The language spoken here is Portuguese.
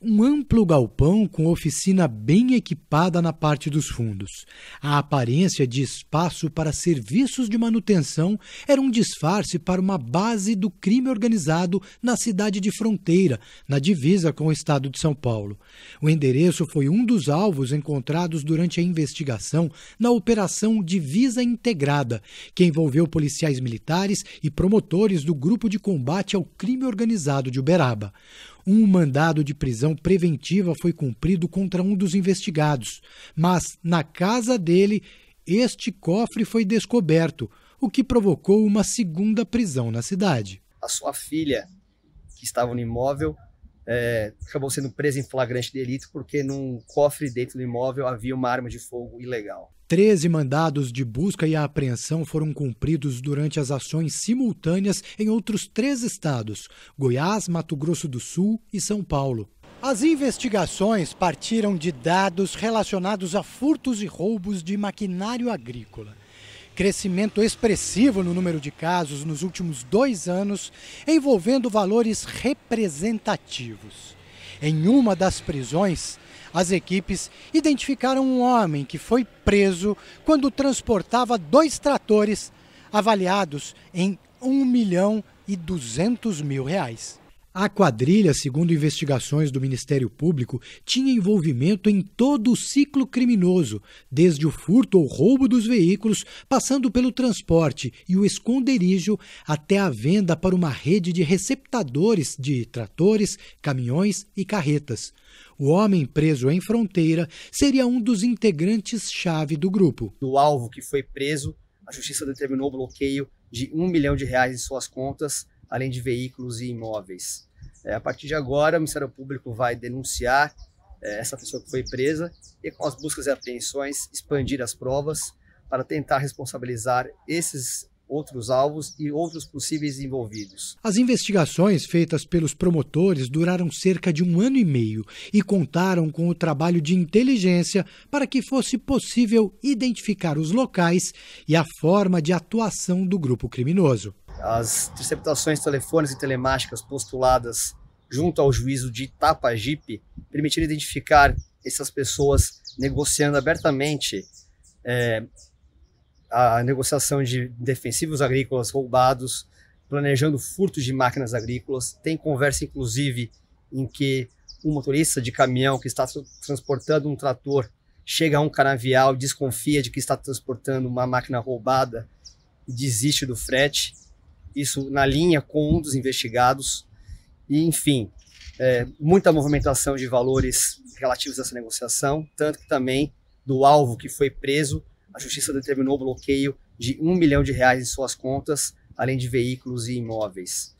um amplo galpão com oficina bem equipada na parte dos fundos. A aparência de espaço para serviços de manutenção era um disfarce para uma base do crime organizado na cidade de Fronteira, na divisa com o estado de São Paulo. O endereço foi um dos alvos encontrados durante a investigação na Operação Divisa Integrada, que envolveu policiais militares e promotores do Grupo de Combate ao Crime Organizado de Uberaba. Um mandado de prisão preventiva foi cumprido contra um dos investigados, mas na casa dele, este cofre foi descoberto, o que provocou uma segunda prisão na cidade. A sua filha, que estava no imóvel, é, acabou sendo presa em flagrante delito porque num cofre dentro do imóvel havia uma arma de fogo ilegal. Treze mandados de busca e apreensão foram cumpridos durante as ações simultâneas em outros três estados: Goiás, Mato Grosso do Sul e São Paulo. As investigações partiram de dados relacionados a furtos e roubos de maquinário agrícola. Crescimento expressivo no número de casos nos últimos dois anos, envolvendo valores representativos. Em uma das prisões, as equipes identificaram um homem que foi preso quando transportava dois tratores avaliados em 1 milhão e 200 mil reais. A quadrilha, segundo investigações do Ministério Público, tinha envolvimento em todo o ciclo criminoso, desde o furto ou roubo dos veículos, passando pelo transporte e o esconderijo, até a venda para uma rede de receptadores de tratores, caminhões e carretas. O homem preso em fronteira seria um dos integrantes-chave do grupo. O alvo que foi preso, a justiça determinou o bloqueio de um milhão de reais em suas contas além de veículos e imóveis. É, a partir de agora, o Ministério Público vai denunciar é, essa pessoa que foi presa e, com as buscas e apreensões, expandir as provas para tentar responsabilizar esses outros alvos e outros possíveis envolvidos. As investigações feitas pelos promotores duraram cerca de um ano e meio e contaram com o trabalho de inteligência para que fosse possível identificar os locais e a forma de atuação do grupo criminoso. As interceptações telefônicas e telemáticas postuladas junto ao juízo de Itapajipe permitiram identificar essas pessoas negociando abertamente é, a negociação de defensivos agrícolas roubados, planejando furtos de máquinas agrícolas. Tem conversa, inclusive, em que um motorista de caminhão que está transportando um trator chega a um canavial, desconfia de que está transportando uma máquina roubada e desiste do frete isso na linha com um dos investigados. E, enfim, é, muita movimentação de valores relativos a essa negociação, tanto que também do alvo que foi preso, a justiça determinou o bloqueio de um milhão de reais em suas contas, além de veículos e imóveis.